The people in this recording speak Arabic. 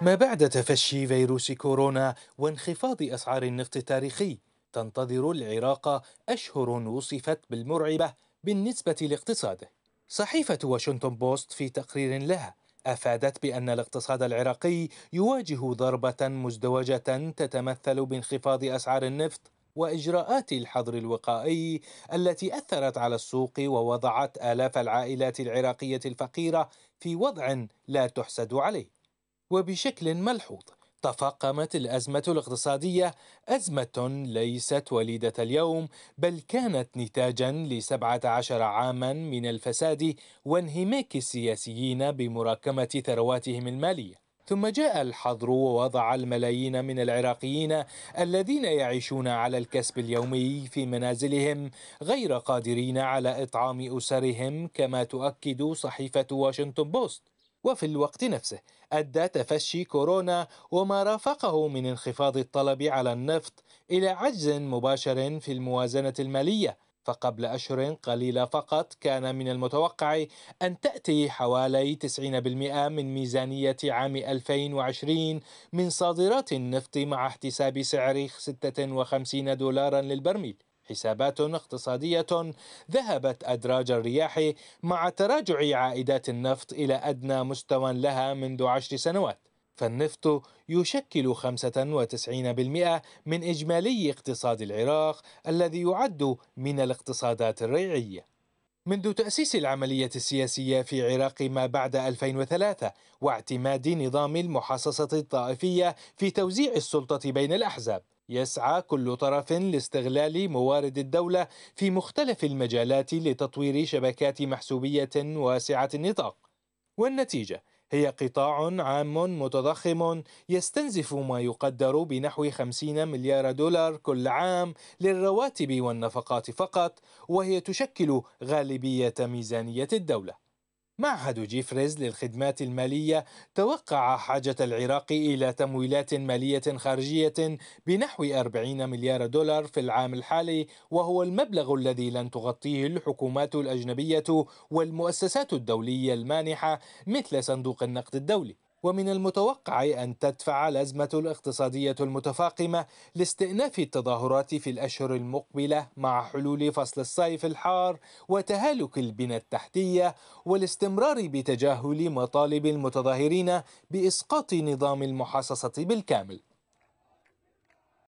ما بعد تفشي فيروس كورونا وانخفاض أسعار النفط التاريخي تنتظر العراق أشهر وصفت بالمرعبة بالنسبة لاقتصاده صحيفة واشنطن بوست في تقرير لها افادت بان الاقتصاد العراقي يواجه ضربه مزدوجه تتمثل بانخفاض اسعار النفط واجراءات الحظر الوقائي التي اثرت على السوق ووضعت الاف العائلات العراقيه الفقيره في وضع لا تحسد عليه وبشكل ملحوظ تفاقمت الازمه الاقتصاديه ازمه ليست وليده اليوم بل كانت نتاجا لسبعه عشر عاما من الفساد وانهماك السياسيين بمراكمه ثرواتهم الماليه ثم جاء الحظر ووضع الملايين من العراقيين الذين يعيشون على الكسب اليومي في منازلهم غير قادرين على اطعام اسرهم كما تؤكد صحيفه واشنطن بوست وفي الوقت نفسه أدى تفشي كورونا وما رافقه من انخفاض الطلب على النفط إلى عجز مباشر في الموازنة المالية فقبل أشهر قليلة فقط كان من المتوقع أن تأتي حوالي 90% من ميزانية عام 2020 من صادرات النفط مع احتساب سعر 56 دولارا للبرميل حسابات اقتصادية ذهبت أدراج الرياح مع تراجع عائدات النفط إلى أدنى مستوى لها منذ عشر سنوات فالنفط يشكل 95% من إجمالي اقتصاد العراق الذي يعد من الاقتصادات الريعية منذ تأسيس العملية السياسية في عراق ما بعد 2003 واعتماد نظام المحاصصة الطائفية في توزيع السلطة بين الأحزاب يسعى كل طرف لاستغلال موارد الدولة في مختلف المجالات لتطوير شبكات محسوبية واسعة النطاق والنتيجة هي قطاع عام متضخم يستنزف ما يقدر بنحو 50 مليار دولار كل عام للرواتب والنفقات فقط وهي تشكل غالبية ميزانية الدولة معهد جيفريز للخدمات المالية توقع حاجة العراق إلى تمويلات مالية خارجية بنحو 40 مليار دولار في العام الحالي وهو المبلغ الذي لن تغطيه الحكومات الأجنبية والمؤسسات الدولية المانحة مثل صندوق النقد الدولي ومن المتوقع أن تدفع الأزمة الاقتصادية المتفاقمة لاستئناف التظاهرات في الأشهر المقبلة مع حلول فصل الصيف الحار وتهالك البنى التحتية والاستمرار بتجاهل مطالب المتظاهرين بإسقاط نظام المحاصصة بالكامل